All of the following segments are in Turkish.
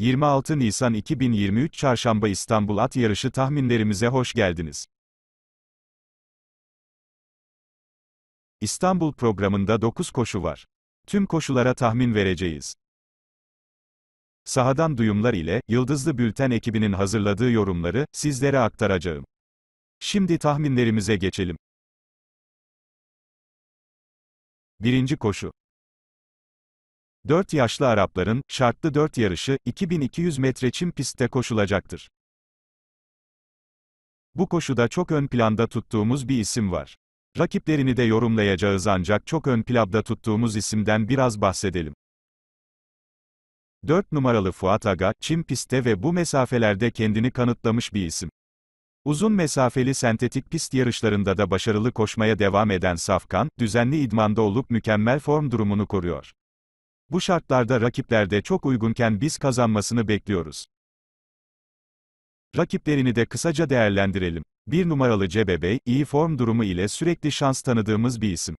26 Nisan 2023 Çarşamba İstanbul At Yarışı tahminlerimize hoş geldiniz. İstanbul programında 9 koşu var. Tüm koşulara tahmin vereceğiz. Sahadan duyumlar ile Yıldızlı Bülten ekibinin hazırladığı yorumları sizlere aktaracağım. Şimdi tahminlerimize geçelim. Birinci koşu 4 yaşlı Arapların, şartlı 4 yarışı, 2200 metre çim pistte koşulacaktır. Bu koşuda çok ön planda tuttuğumuz bir isim var. Rakiplerini de yorumlayacağız ancak çok ön planda tuttuğumuz isimden biraz bahsedelim. 4 numaralı Fuat Aga, çim pistte ve bu mesafelerde kendini kanıtlamış bir isim. Uzun mesafeli sentetik pist yarışlarında da başarılı koşmaya devam eden Safkan, düzenli idmanda olup mükemmel form durumunu koruyor. Bu şartlarda rakiplerde çok uygunken biz kazanmasını bekliyoruz. Rakiplerini de kısaca değerlendirelim. Bir numaralı Cebebey, iyi form durumu ile sürekli şans tanıdığımız bir isim.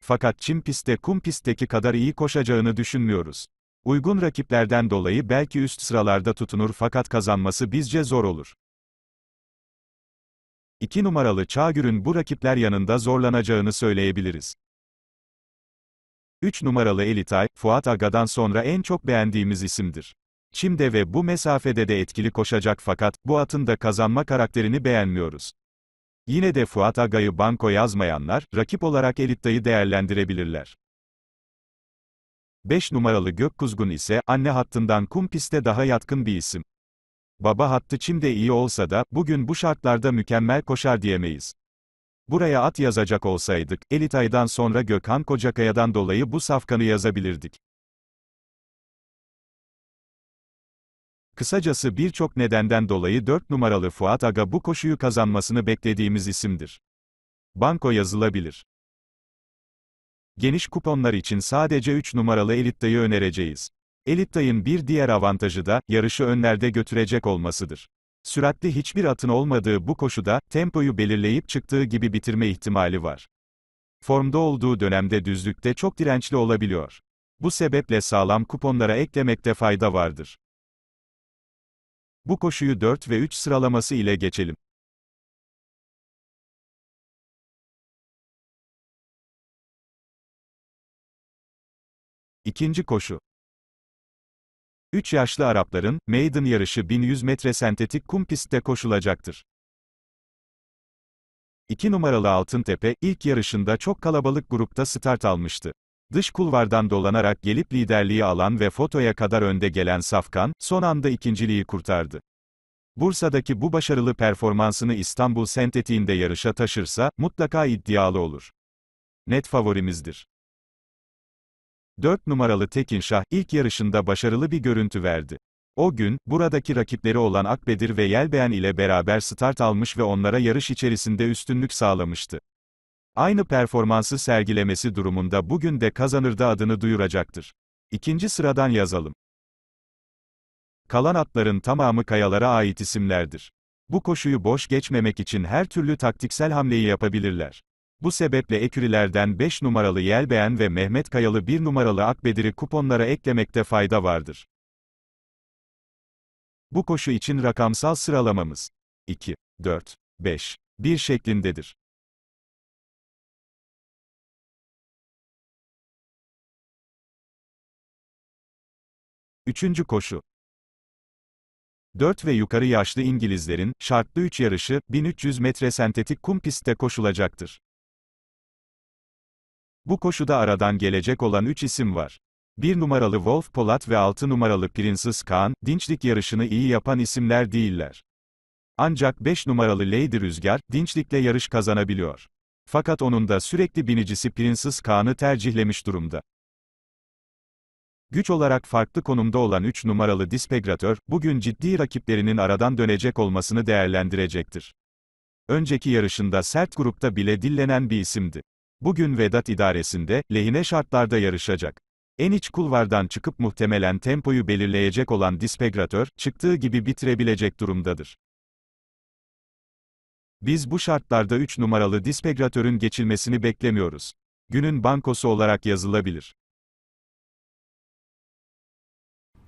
Fakat çim pistte kum pistteki kadar iyi koşacağını düşünmüyoruz. Uygun rakiplerden dolayı belki üst sıralarda tutunur fakat kazanması bizce zor olur. 2 numaralı Çağgür'ün bu rakipler yanında zorlanacağını söyleyebiliriz. 3 numaralı Elitay, Fuat Aga'dan sonra en çok beğendiğimiz isimdir. Çim'de ve bu mesafede de etkili koşacak fakat, bu atın da kazanma karakterini beğenmiyoruz. Yine de Fuat Aga'yı banko yazmayanlar, rakip olarak Elitay'ı değerlendirebilirler. 5 numaralı Gökkuzgun ise, anne hattından kum piste daha yatkın bir isim. Baba hattı Çim'de iyi olsa da, bugün bu şartlarda mükemmel koşar diyemeyiz. Buraya at yazacak olsaydık, Elitay'dan sonra Gökhan Kocakaya'dan dolayı bu safkanı yazabilirdik. Kısacası birçok nedenden dolayı 4 numaralı Fuat Aga bu koşuyu kazanmasını beklediğimiz isimdir. Banko yazılabilir. Geniş kuponlar için sadece 3 numaralı Elitayı önereceğiz. Elitayın bir diğer avantajı da, yarışı önlerde götürecek olmasıdır. Süratli hiçbir atın olmadığı bu koşuda, tempoyu belirleyip çıktığı gibi bitirme ihtimali var. Formda olduğu dönemde düzlükte çok dirençli olabiliyor. Bu sebeple sağlam kuponlara eklemekte fayda vardır. Bu koşuyu 4 ve 3 sıralaması ile geçelim. İkinci koşu. 3 yaşlı Arapların, Maiden yarışı 1100 metre sentetik kum pistte koşulacaktır. 2 numaralı Altıntepe, ilk yarışında çok kalabalık grupta start almıştı. Dış kulvardan dolanarak gelip liderliği alan ve fotoya kadar önde gelen Safkan, son anda ikinciliği kurtardı. Bursa'daki bu başarılı performansını İstanbul sentetiğinde yarışa taşırsa, mutlaka iddialı olur. Net favorimizdir. 4 numaralı Tekin Şah, ilk yarışında başarılı bir görüntü verdi. O gün, buradaki rakipleri olan Akbedir ve Yelbeğen ile beraber start almış ve onlara yarış içerisinde üstünlük sağlamıştı. Aynı performansı sergilemesi durumunda bugün de kazanırda adını duyuracaktır. İkinci sıradan yazalım. Kalan atların tamamı kayalara ait isimlerdir. Bu koşuyu boş geçmemek için her türlü taktiksel hamleyi yapabilirler. Bu sebeple ekürilerden 5 numaralı Yelbeğen ve Mehmet Kayalı 1 numaralı Akbedir'i kuponlara eklemekte fayda vardır. Bu koşu için rakamsal sıralamamız 2, 4, 5, 1 şeklindedir. Üçüncü koşu 4 ve yukarı yaşlı İngilizlerin, şartlı 3 yarışı, 1300 metre sentetik kum pistte koşulacaktır. Bu koşuda aradan gelecek olan 3 isim var. 1 numaralı Wolf Polat ve 6 numaralı Prinsiz Kaan, dinçlik yarışını iyi yapan isimler değiller. Ancak 5 numaralı Lady Rüzgar, dinçlikle yarış kazanabiliyor. Fakat onun da sürekli binicisi Prinsiz Kaan'ı tercihlemiş durumda. Güç olarak farklı konumda olan 3 numaralı dispegratör, bugün ciddi rakiplerinin aradan dönecek olmasını değerlendirecektir. Önceki yarışında sert grupta bile dillenen bir isimdi. Bugün Vedat idaresinde, lehine şartlarda yarışacak. En iç kulvardan çıkıp muhtemelen tempoyu belirleyecek olan dispegratör, çıktığı gibi bitirebilecek durumdadır. Biz bu şartlarda 3 numaralı dispegratörün geçilmesini beklemiyoruz. Günün bankosu olarak yazılabilir.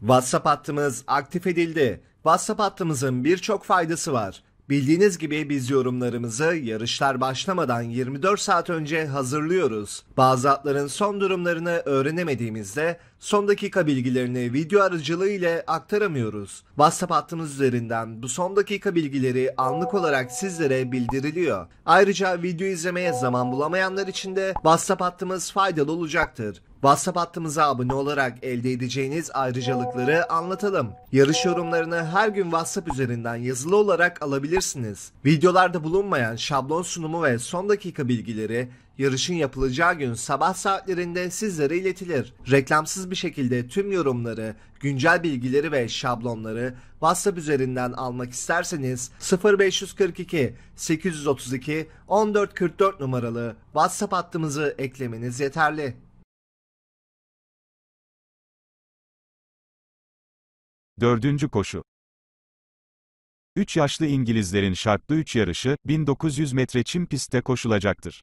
WhatsApp hattımız aktif edildi. WhatsApp hattımızın birçok faydası var. Bildiğiniz gibi biz yorumlarımızı yarışlar başlamadan 24 saat önce hazırlıyoruz. Bazı atların son durumlarını öğrenemediğimizde son dakika bilgilerini video aracılığı ile aktaramıyoruz. WhatsApp hattınız üzerinden bu son dakika bilgileri anlık olarak sizlere bildiriliyor. Ayrıca video izlemeye zaman bulamayanlar için de WhatsApp hattımız faydalı olacaktır. WhatsApp hattımıza abone olarak elde edeceğiniz ayrıcalıkları anlatalım. Yarış yorumlarını her gün WhatsApp üzerinden yazılı olarak alabilirsiniz. Videolarda bulunmayan şablon sunumu ve son dakika bilgileri Yarışın yapılacağı gün sabah saatlerinde sizlere iletilir. Reklamsız bir şekilde tüm yorumları, güncel bilgileri ve şablonları WhatsApp üzerinden almak isterseniz 0542 832 1444 numaralı WhatsApp hattımızı eklemeniz yeterli. Dördüncü koşu 3 yaşlı İngilizlerin şartlı 3 yarışı, 1900 metre çim pistte koşulacaktır.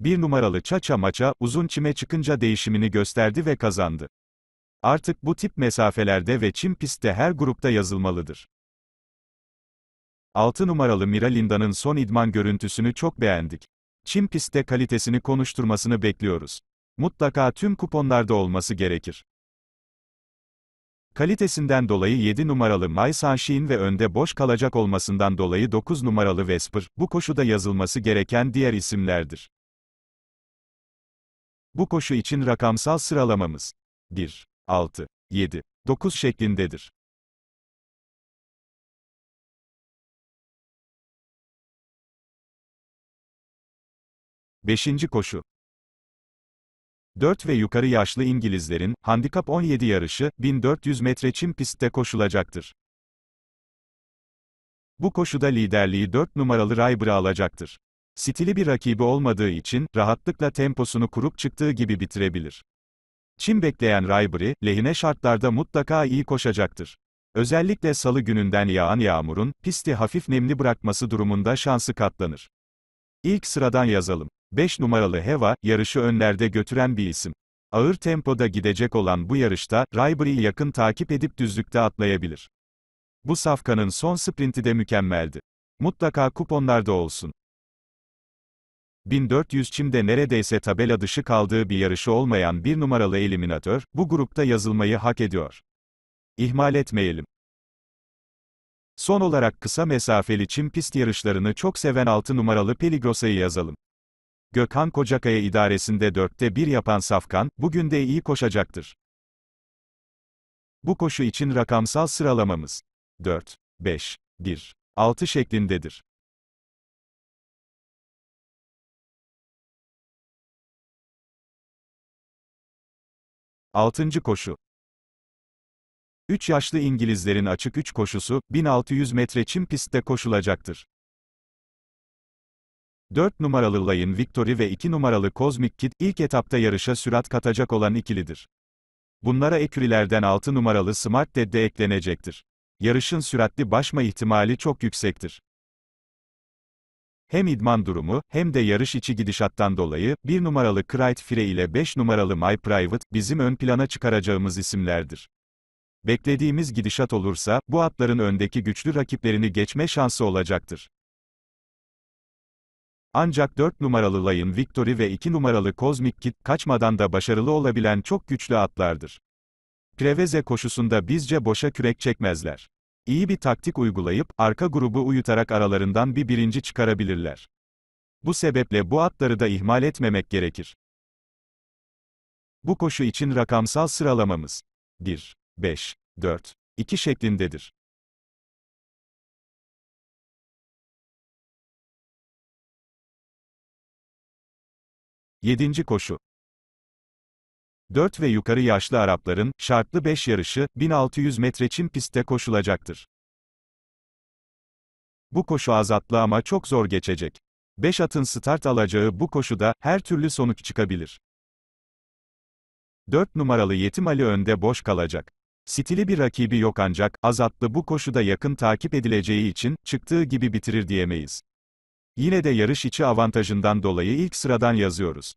Bir numaralı Çaça Maça, uzun çime çıkınca değişimini gösterdi ve kazandı. Artık bu tip mesafelerde ve çim pistte her grupta yazılmalıdır. 6 numaralı Mira Linda'nın son idman görüntüsünü çok beğendik. Çim pistte kalitesini konuşturmasını bekliyoruz. Mutlaka tüm kuponlarda olması gerekir. Kalitesinden dolayı 7 numaralı Mai Sanshin ve önde boş kalacak olmasından dolayı 9 numaralı Vesper, bu koşuda yazılması gereken diğer isimlerdir. Bu koşu için rakamsal sıralamamız 1, 6, 7, 9 şeklindedir. Beşinci koşu 4 ve yukarı yaşlı İngilizlerin, Handikap 17 yarışı, 1400 metre çim pistte koşulacaktır. Bu koşuda liderliği 4 numaralı Ryber'a alacaktır. Stili bir rakibi olmadığı için, rahatlıkla temposunu kurup çıktığı gibi bitirebilir. Çin bekleyen Ribery, lehine şartlarda mutlaka iyi koşacaktır. Özellikle salı gününden yağan yağmurun, pisti hafif nemli bırakması durumunda şansı katlanır. İlk sıradan yazalım. 5 numaralı Heva, yarışı önlerde götüren bir isim. Ağır tempoda gidecek olan bu yarışta, Ribery'i yakın takip edip düzlükte atlayabilir. Bu safkanın son sprinti de mükemmeldi. Mutlaka kuponlarda olsun. 1400 Çim'de neredeyse tabela dışı kaldığı bir yarışı olmayan bir numaralı eliminatör, bu grupta yazılmayı hak ediyor. İhmal etmeyelim. Son olarak kısa mesafeli çim pist yarışlarını çok seven 6 numaralı Peligrosa'yı yazalım. Gökhan Kocakaya idaresinde 4'te 1 yapan Safkan, bugün de iyi koşacaktır. Bu koşu için rakamsal sıralamamız 4, 5, 1, 6 şeklindedir. Altıncı koşu. 3 yaşlı İngilizlerin açık 3 koşusu, 1600 metre çim pistte koşulacaktır. 4 numaralı Lion Victory ve 2 numaralı Cosmic Kid, ilk etapta yarışa sürat katacak olan ikilidir. Bunlara ekürilerden 6 numaralı Smart Dead de eklenecektir. Yarışın süratli başma ihtimali çok yüksektir. Hem idman durumu, hem de yarış içi gidişattan dolayı, 1 numaralı Clyde Fire ile 5 numaralı My Private, bizim ön plana çıkaracağımız isimlerdir. Beklediğimiz gidişat olursa, bu atların öndeki güçlü rakiplerini geçme şansı olacaktır. Ancak 4 numaralı Lion Victory ve 2 numaralı Cosmic Kid, kaçmadan da başarılı olabilen çok güçlü atlardır. Preveze koşusunda bizce boşa kürek çekmezler. İyi bir taktik uygulayıp, arka grubu uyutarak aralarından bir birinci çıkarabilirler. Bu sebeple bu atları da ihmal etmemek gerekir. Bu koşu için rakamsal sıralamamız 1, 5, 4, 2 şeklindedir. Yedinci koşu. 4 ve yukarı yaşlı Arapların, şartlı 5 yarışı, 1600 metre çim pistte koşulacaktır. Bu koşu azatlı ama çok zor geçecek. 5 atın start alacağı bu koşuda, her türlü sonuç çıkabilir. 4 numaralı Yetim Ali önde boş kalacak. Stili bir rakibi yok ancak, azatlı bu koşuda yakın takip edileceği için, çıktığı gibi bitirir diyemeyiz. Yine de yarış içi avantajından dolayı ilk sıradan yazıyoruz.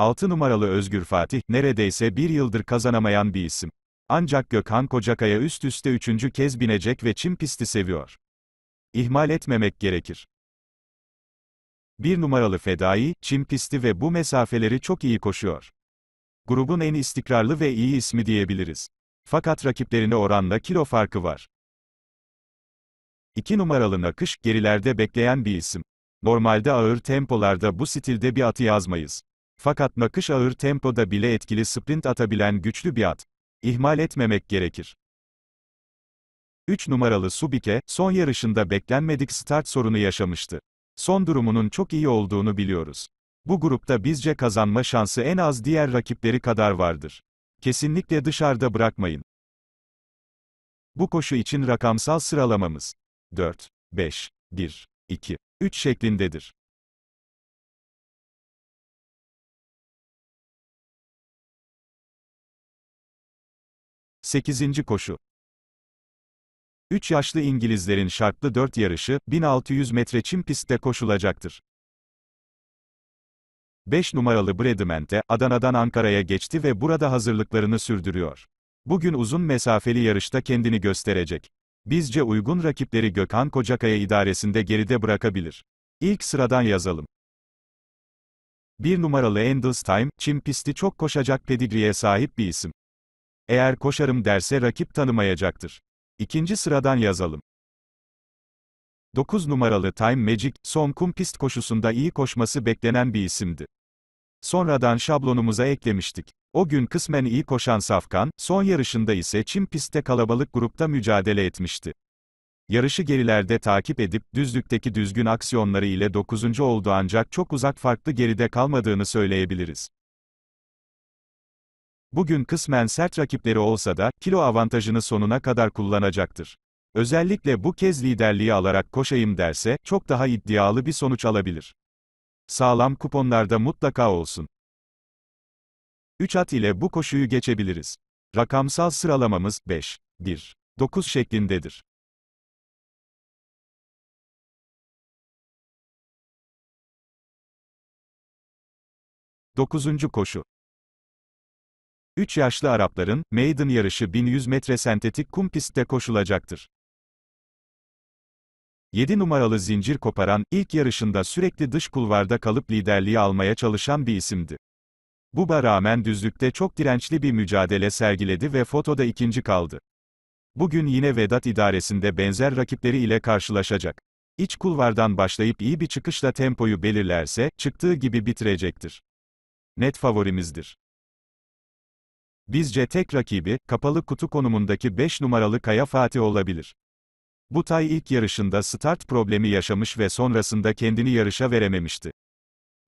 6 numaralı Özgür Fatih, neredeyse bir yıldır kazanamayan bir isim. Ancak Gökhan Kocakaya üst üste üçüncü kez binecek ve çim pisti seviyor. İhmal etmemek gerekir. Bir numaralı fedai, çim pisti ve bu mesafeleri çok iyi koşuyor. Grubun en istikrarlı ve iyi ismi diyebiliriz. Fakat rakiplerine oranla kilo farkı var. 2 numaralı nakış, gerilerde bekleyen bir isim. Normalde ağır tempolarda bu stilde bir atı yazmayız. Fakat nakış ağır tempoda bile etkili sprint atabilen güçlü bir at. İhmal etmemek gerekir. 3 numaralı Subike, son yarışında beklenmedik start sorunu yaşamıştı. Son durumunun çok iyi olduğunu biliyoruz. Bu grupta bizce kazanma şansı en az diğer rakipleri kadar vardır. Kesinlikle dışarıda bırakmayın. Bu koşu için rakamsal sıralamamız 4, 5, 1, 2, 3 şeklindedir. 8. koşu 3 yaşlı İngilizlerin şartlı 4 yarışı, 1600 metre çim pistte koşulacaktır. 5 numaralı Bredimente, Adana'dan Ankara'ya geçti ve burada hazırlıklarını sürdürüyor. Bugün uzun mesafeli yarışta kendini gösterecek. Bizce uygun rakipleri Gökhan Kocakaya idaresinde geride bırakabilir. İlk sıradan yazalım. 1 numaralı Endels Time, çim pisti çok koşacak pedigriye sahip bir isim. Eğer koşarım derse rakip tanımayacaktır. İkinci sıradan yazalım. 9 numaralı Time Magic, son kum pist koşusunda iyi koşması beklenen bir isimdi. Sonradan şablonumuza eklemiştik. O gün kısmen iyi koşan Safkan, son yarışında ise çim pistte kalabalık grupta mücadele etmişti. Yarışı gerilerde takip edip, düzlükteki düzgün aksiyonları ile 9. oldu ancak çok uzak farklı geride kalmadığını söyleyebiliriz. Bugün kısmen sert rakipleri olsa da, kilo avantajını sonuna kadar kullanacaktır. Özellikle bu kez liderliği alarak koşayım derse, çok daha iddialı bir sonuç alabilir. Sağlam kuponlarda mutlaka olsun. 3 at ile bu koşuyu geçebiliriz. Rakamsal sıralamamız 5, 1, 9 şeklindedir. Dokuzuncu koşu. 3 yaşlı Arapların, Maiden yarışı 1100 metre sentetik kum pistte koşulacaktır. 7 numaralı zincir koparan, ilk yarışında sürekli dış kulvarda kalıp liderliği almaya çalışan bir isimdi. Buba rağmen düzlükte çok dirençli bir mücadele sergiledi ve fotoda ikinci kaldı. Bugün yine Vedat idaresinde benzer rakipleri ile karşılaşacak. İç kulvardan başlayıp iyi bir çıkışla tempoyu belirlerse, çıktığı gibi bitirecektir. Net favorimizdir. Bizce tek rakibi, kapalı kutu konumundaki 5 numaralı Kaya Fatih olabilir. Bu tay ilk yarışında start problemi yaşamış ve sonrasında kendini yarışa verememişti.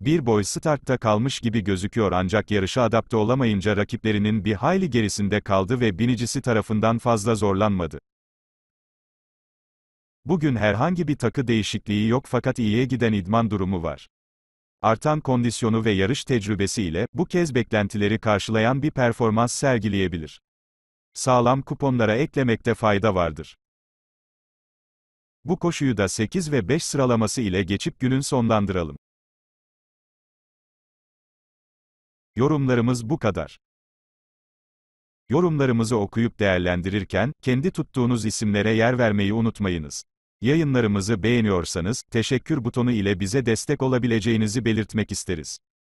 Bir boy startta kalmış gibi gözüküyor ancak yarışa adapte olamayınca rakiplerinin bir hayli gerisinde kaldı ve binicisi tarafından fazla zorlanmadı. Bugün herhangi bir takı değişikliği yok fakat iyiye giden idman durumu var artan kondisyonu ve yarış tecrübesiyle bu kez beklentileri karşılayan bir performans sergileyebilir. Sağlam kuponlara eklemekte fayda vardır. Bu koşuyu da 8 ve 5 sıralaması ile geçip günün sonlandıralım. Yorumlarımız bu kadar. Yorumlarımızı okuyup değerlendirirken, kendi tuttuğunuz isimlere yer vermeyi unutmayınız. Yayınlarımızı beğeniyorsanız, teşekkür butonu ile bize destek olabileceğinizi belirtmek isteriz.